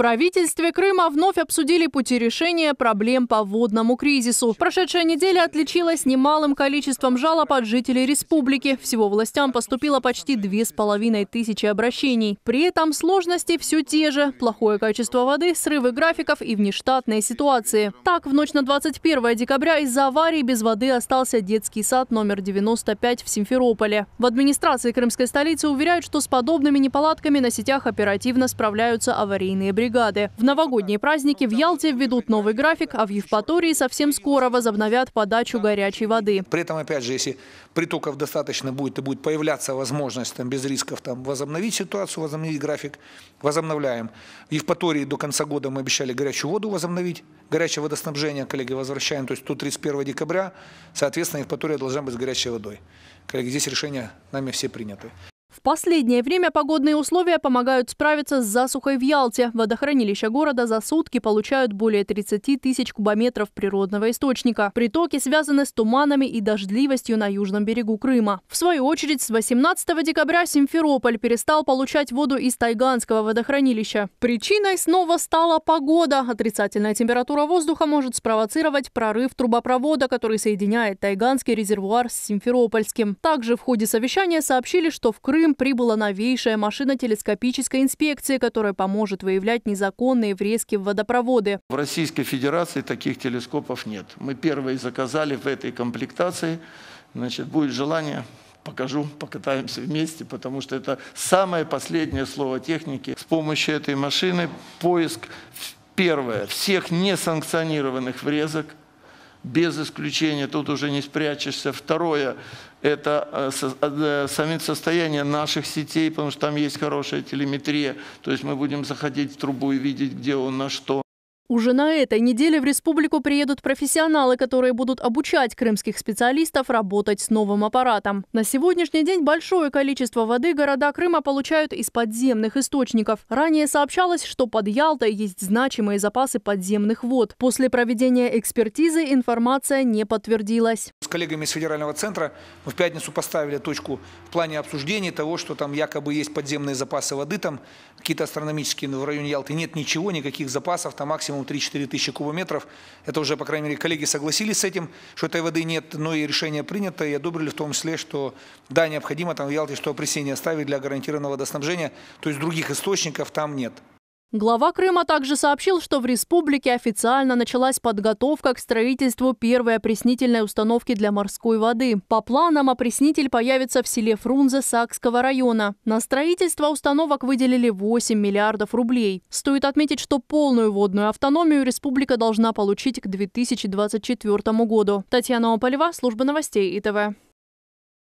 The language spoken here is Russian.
правительстве Крыма вновь обсудили пути решения проблем по водному кризису. Прошедшая неделя отличилась немалым количеством жалоб от жителей республики. Всего властям поступило почти две с половиной тысячи обращений. При этом сложности все те же. Плохое качество воды, срывы графиков и внештатные ситуации. Так, в ночь на 21 декабря из-за аварии без воды остался детский сад номер 95 в Симферополе. В администрации крымской столицы уверяют, что с подобными неполадками на сетях оперативно справляются аварийные бригады бригады. В новогодние праздники в Ялте введут новый график, а в Евпатории совсем скоро возобновят подачу горячей воды. При этом, опять же, если притоков достаточно будет и будет появляться возможность там, без рисков там, возобновить ситуацию, возобновить график, возобновляем. В Евпатории до конца года мы обещали горячую воду возобновить, горячее водоснабжение, коллеги, возвращаем, то есть тут 31 декабря, соответственно, Евпатория должна быть с горячей водой. Коллеги, здесь решения нами все приняты. В последнее время погодные условия помогают справиться с засухой в Ялте. Водохранилища города за сутки получают более 30 тысяч кубометров природного источника. Притоки связаны с туманами и дождливостью на южном берегу Крыма. В свою очередь, с 18 декабря Симферополь перестал получать воду из Тайганского водохранилища. Причиной снова стала погода. Отрицательная температура воздуха может спровоцировать прорыв трубопровода, который соединяет Тайганский резервуар с Симферопольским. Также в ходе совещания сообщили, что в Крым Крым прибыла новейшая машина телескопической инспекции, которая поможет выявлять незаконные врезки в водопроводы. В Российской Федерации таких телескопов нет. Мы первые заказали в этой комплектации. Значит, будет желание, покажу, покатаемся вместе, потому что это самое последнее слово техники. С помощью этой машины поиск, первое, всех несанкционированных врезок – без исключения, тут уже не спрячешься. Второе – это э, э, самим состояние наших сетей, потому что там есть хорошая телеметрия, то есть мы будем заходить в трубу и видеть, где он на что. Уже на этой неделе в республику приедут профессионалы, которые будут обучать крымских специалистов работать с новым аппаратом. На сегодняшний день большое количество воды города Крыма получают из подземных источников. Ранее сообщалось, что под Ялтой есть значимые запасы подземных вод. После проведения экспертизы информация не подтвердилась. С коллегами из федерального центра мы в пятницу поставили точку в плане обсуждения того, что там якобы есть подземные запасы воды, там какие-то астрономические в районе Ялты. Нет ничего, никаких запасов, там максимум максимум 3-4 тысячи кубометров. Это уже, по крайней мере, коллеги согласились с этим, что этой воды нет, но и решение принято, и одобрили в том числе, что да, необходимо там в Ялте что опресение оставить для гарантированного водоснабжения, то есть других источников там нет. Глава Крыма также сообщил, что в республике официально началась подготовка к строительству первой опреснительной установки для морской воды. По планам опреснитель появится в селе Фрунзе Сакского района. На строительство установок выделили 8 миллиардов рублей. Стоит отметить, что полную водную автономию республика должна получить к 2024 году. Татьяна Опалева, служба новостей ИТВ.